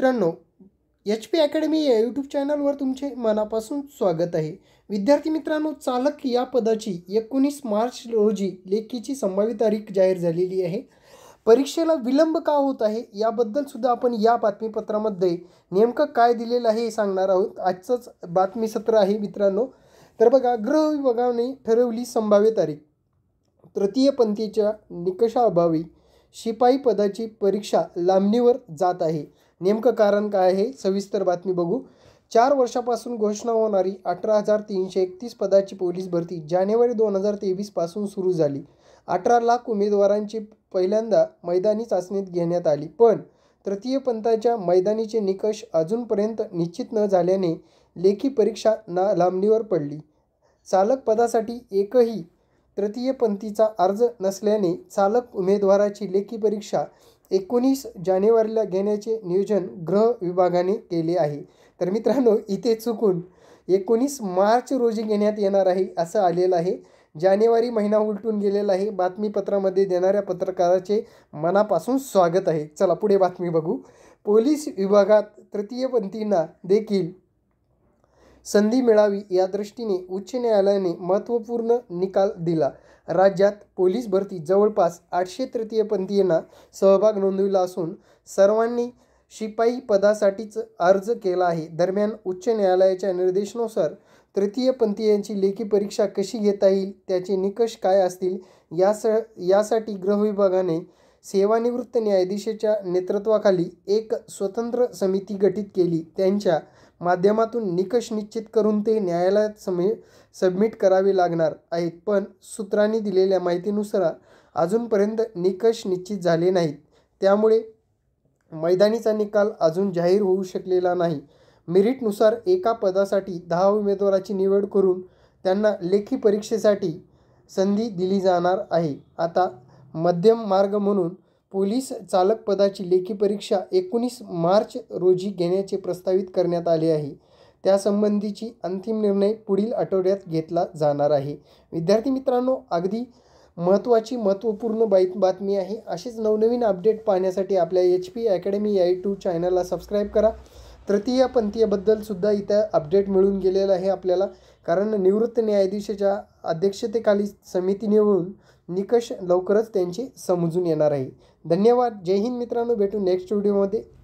मित्रांनो H P academy या यूट्यूब चॅनलवर तुमचे मनापासून स्वागत आहे विद्यार्थी मित्रांनो चालक या पदाची एकोणीस मार्च रोजी लेखीची संभाव्य तारीख जाहीर झालेली आहे परीक्षेला विलंब का होत आहे याबद्दलसुद्धा आपण या बातमीपत्रामध्ये नेमकं काय दिलेलं आहे हे सांगणार आहोत आजचंच बातमीसत्र आहे मित्रांनो तर बघा गृह विभागाने ठरवली संभाव्य तारीख तृतीय पंथीच्या निकषाअभावी शिपाई पदाची परीक्षा लांबणीवर जात आहे नेमकं कारण काय आहे सविस्तर बातमी बघू चार वर्षापासून घोषणा होणारी अठरा हजार तीनशे एकतीस पदाची पोलीस भरती जानेवारी दोन हजार तेवीसपासून सुरू झाली अठरा लाख उमेदवारांची पहिल्यांदा मैदानी चाचणीत घेण्यात आली पण तृतीय पंथाच्या मैदानीचे निकष अजूनपर्यंत निश्चित न झाल्याने लेखी परीक्षा ना लांबणीवर पडली चालक पदासाठी एकही तृतीय पंथीचा अर्ज नसल्याने चालक उमेदवाराची लेखी परीक्षा एकोणीस जानेवारीला घेण्याचे नियोजन गृह विभागाने केले आहे तर मित्रांनो इथे चुकून एकोणीस मार्च रोजी घेण्यात येणार आहे असं आलेलं आहे जानेवारी महिना उलटून गेलेला आहे बातमीपत्रामध्ये देणाऱ्या पत्रकाराचे मनापासून स्वागत आहे चला पुढे बातमी बघू पोलीस विभागात तृतीयपंथींना देखील संधी मिळावी या दृष्टीने उच्च न्यायालयाने महत्त्वपूर्ण निकाल दिला राज्यात पोलीस भरती जवळपास आठशे पंथीयांना सहभाग नोंदविला असून सर्वांनी शिपाई पदासाठीच अर्ज केला आहे दरम्यान उच्च न्यायालयाच्या निर्देशानुसार तृतीयपंथीयांची लेखी परीक्षा कशी घेता येईल त्याचे निकष काय असतील यास यासाठी विभागाने सेवानिवृत्त न्यायाधीशाच्या नेतृत्वाखाली एक स्वतंत्र समिती गठीत केली त्यांच्या माध्यमातून निकष निश्चित करून ते न्यायालयात समि सबमिट करावे लागणार आहेत पण सूत्रांनी दिलेल्या माहितीनुसार अजूनपर्यंत निकष निश्चित झाले नाहीत त्यामुळे मैदानीचा निकाल अजून जाहीर होऊ शकलेला नाही मेरिटनुसार एका पदासाठी दहा उमेदवाराची निवड करून त्यांना लेखी परीक्षेसाठी संधी दिली जाणार आहे आता मध्यम मार्ग म्हणून पोलीस चालक पदाची लेखी परीक्षा एकोणीस मार्च रोजी घेण्याचे प्रस्तावित करण्यात आले आहे त्यासंबंधीची अंतिम निर्णय पुढील आठवड्यात घेतला जाणार आहे विद्यार्थी मित्रांनो अगदी महत्त्वाची महत्त्वपूर्ण बाई बातमी आहे असेच नवनवीन अपडेट पाहण्यासाठी आपल्या एच पी अकॅडमी या टू चॅनलला सबस्क्राईब करा पंथीयबद्दल सुद्धा इथं अपडेट मिळून गेलेलं आहे आपल्याला कारण निवृत्त न्यायाधीशाच्या अध्यक्षतेखाली समिती निवडून निकष लवकरच त्यांची समजून येणार आहे धन्यवाद जय हिंद मित्रांनो भेटू नेक्स्ट व्हिडिओमध्ये